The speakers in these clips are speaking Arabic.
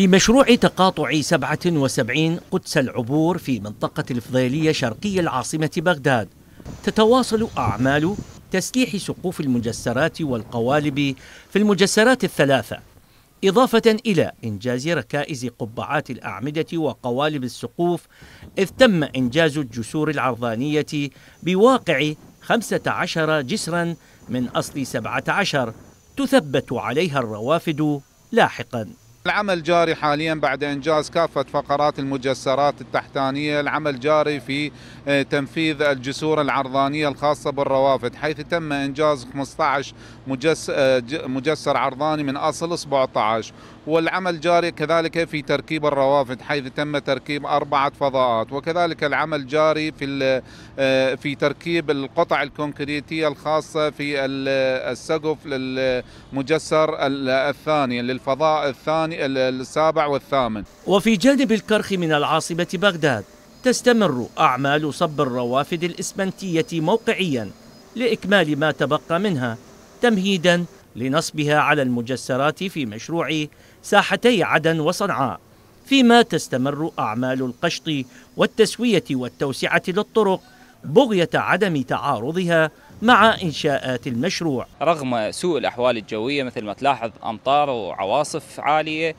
في مشروع تقاطع 77 قدس العبور في منطقة الفضيلية شرقي العاصمة بغداد تتواصل أعمال تسليح سقوف المجسرات والقوالب في المجسرات الثلاثة إضافة إلى إنجاز ركائز قبعات الأعمدة وقوالب السقوف إذ تم إنجاز الجسور العرضانية بواقع 15 جسرا من أصل 17 تثبت عليها الروافد لاحقاً العمل جاري حاليا بعد انجاز كافه فقرات المجسرات التحتانيه، العمل جاري في آه، تنفيذ الجسور العرضانيه الخاصه بالروافد، حيث تم انجاز 15 آه، مجسر عرضاني من اصل 17 والعمل جاري كذلك في تركيب الروافد حيث تم تركيب أربعة فضاءات وكذلك العمل جاري في آه، في تركيب القطع الكونكريتية الخاصة في السقف للمجسر الثاني للفضاء الثاني الثاني السابع والثامن وفي جانب الكرخ من العاصمة بغداد تستمر أعمال صب الروافد الإسمنتية موقعيا لإكمال ما تبقى منها تمهيدا لنصبها على المجسرات في مشروع ساحتي عدن وصنعاء فيما تستمر أعمال القشط والتسوية والتوسعة للطرق بغية عدم تعارضها مع إنشاءات المشروع رغم سوء الأحوال الجوية مثل ما تلاحظ أمطار وعواصف عالية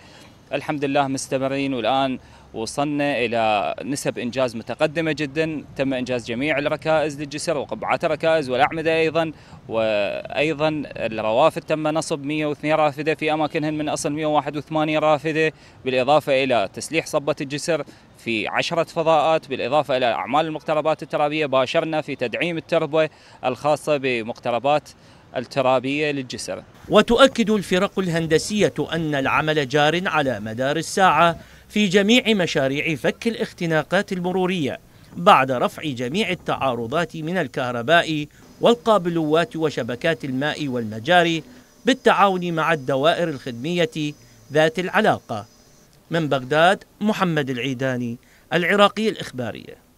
الحمد لله مستمرين والآن وصلنا إلى نسب إنجاز متقدمة جدا تم إنجاز جميع الركائز للجسر وقبعات الركائز والأعمدة أيضا وأيضا الروافد تم نصب 102 رافدة في أماكنهن من أصل 181 رافدة بالإضافة إلى تسليح صبة الجسر في عشرة فضاءات بالإضافة إلى أعمال المقتربات الترابية باشرنا في تدعيم التربة الخاصة بمقتربات الترابية للجسر وتؤكد الفرق الهندسية أن العمل جار على مدار الساعة في جميع مشاريع فك الاختناقات المرورية بعد رفع جميع التعارضات من الكهرباء والقابلوات وشبكات الماء والمجاري بالتعاون مع الدوائر الخدمية ذات العلاقة من بغداد محمد العيداني العراقي الإخبارية